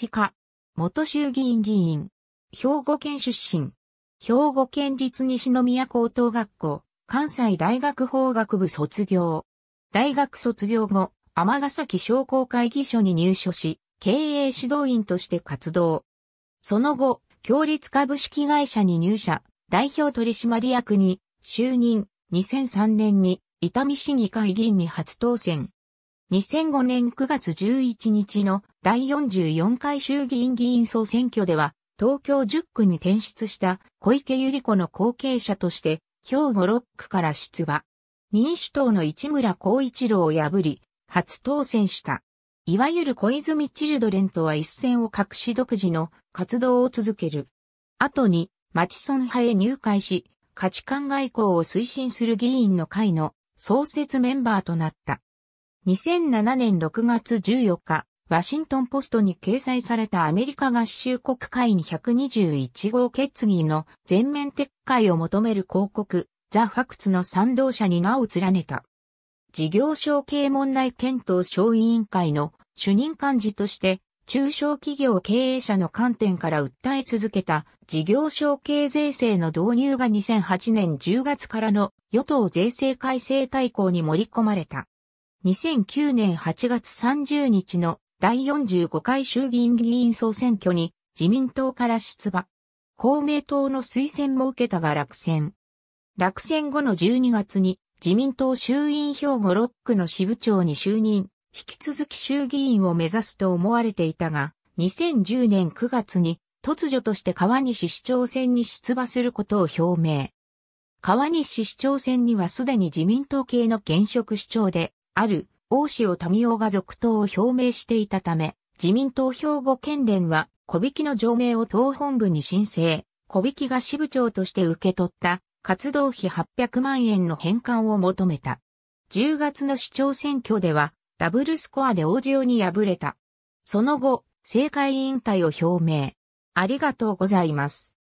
治家、元衆議院議員、兵庫県出身、兵庫県立西宮高等学校、関西大学法学部卒業。大学卒業後、尼崎商工会議所に入所し、経営指導員として活動。その後、共立株式会社に入社、代表取締役に就任、2003年に伊丹市議会議員に初当選。2005年9月11日の第44回衆議院議員総選挙では、東京10区に転出した小池百合子の後継者として、兵庫6区から出馬。民主党の市村光一郎を破り、初当選した。いわゆる小泉チ事ドレンとは一線を隠し独自の活動を続ける。後に、町村派へ入会し、価値観外交を推進する議員の会の創設メンバーとなった。2007年6月14日、ワシントンポストに掲載されたアメリカ合衆国会に121号決議の全面撤回を求める広告、ザ・ファクツの賛同者に名を連ねた。事業承継問題検討小委員会の主任幹事として、中小企業経営者の観点から訴え続けた事業承継税制の導入が2008年10月からの与党税制改正大綱に盛り込まれた。2009年8月30日の第45回衆議院議員総選挙に自民党から出馬。公明党の推薦も受けたが落選。落選後の12月に自民党衆院兵庫6区の支部長に就任、引き続き衆議院を目指すと思われていたが、2010年9月に突如として川西市長選に出馬することを表明。川西市長選にはすでに自民党系の現職市長である大塩民夫が続投を表明していたため、自民党兵庫県連は、小引の条名を党本部に申請、小引が支部長として受け取った活動費800万円の返還を求めた。10月の市長選挙では、ダブルスコアで大塩に敗れた。その後、政界引退を表明。ありがとうございます。